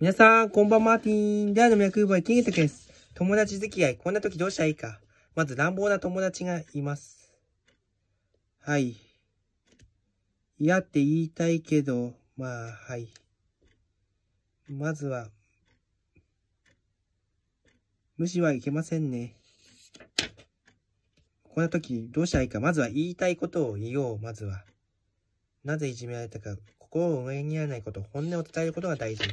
皆さん、こんばんマーティン。ではの脈ボーイ、キングタクです。友達付き合い、こんな時どうしたらいいか。まず乱暴な友達がいます。はい。嫌って言いたいけど、まあ、はい。まずは、無視はいけませんね。こんな時どうしたらいいか。まずは言いたいことを言おう。まずは。なぜいじめられたか。心を上に切らないこと。本音を伝えることが大事。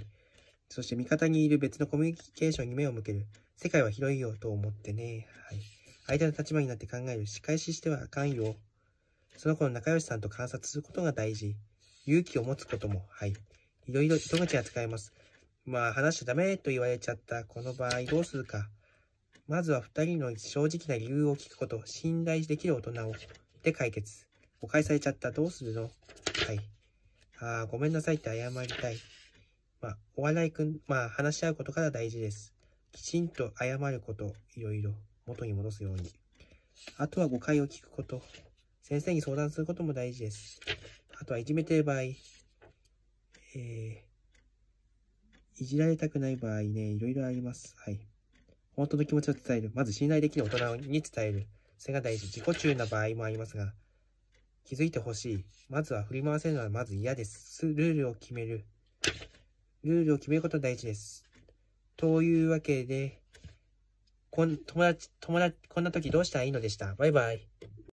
そして味方にいる別のコミュニケーションに目を向ける。世界は広いよと思ってね。はい。相手の立場になって考える。仕返ししてはあかんよ。その子の仲良しさんと観察することが大事。勇気を持つことも。はい。いろいろ糸口が使えます。まあ、話しちゃダメと言われちゃったこの場合どうするか。まずは二人の正直な理由を聞くこと。信頼できる大人を。で解決。誤解されちゃった。どうするのはい。ああ、ごめんなさいって謝りたい。まあ、お笑いくん、まあ、話し合うことから大事です。きちんと謝ること、いろいろ、元に戻すように。あとは誤解を聞くこと、先生に相談することも大事です。あとはいじめてる場合、えー、いじられたくない場合ね、いろいろあります。はい。本当の気持ちを伝える。まず信頼できる大人に伝える。それが大事。自己中な場合もありますが、気づいてほしい。まずは振り回せるのはまず嫌です。ルールを決める。ルールを決めることが大事です。というわけで、こん友達、友達、こんな時どうしたらいいのでした。バイバイ。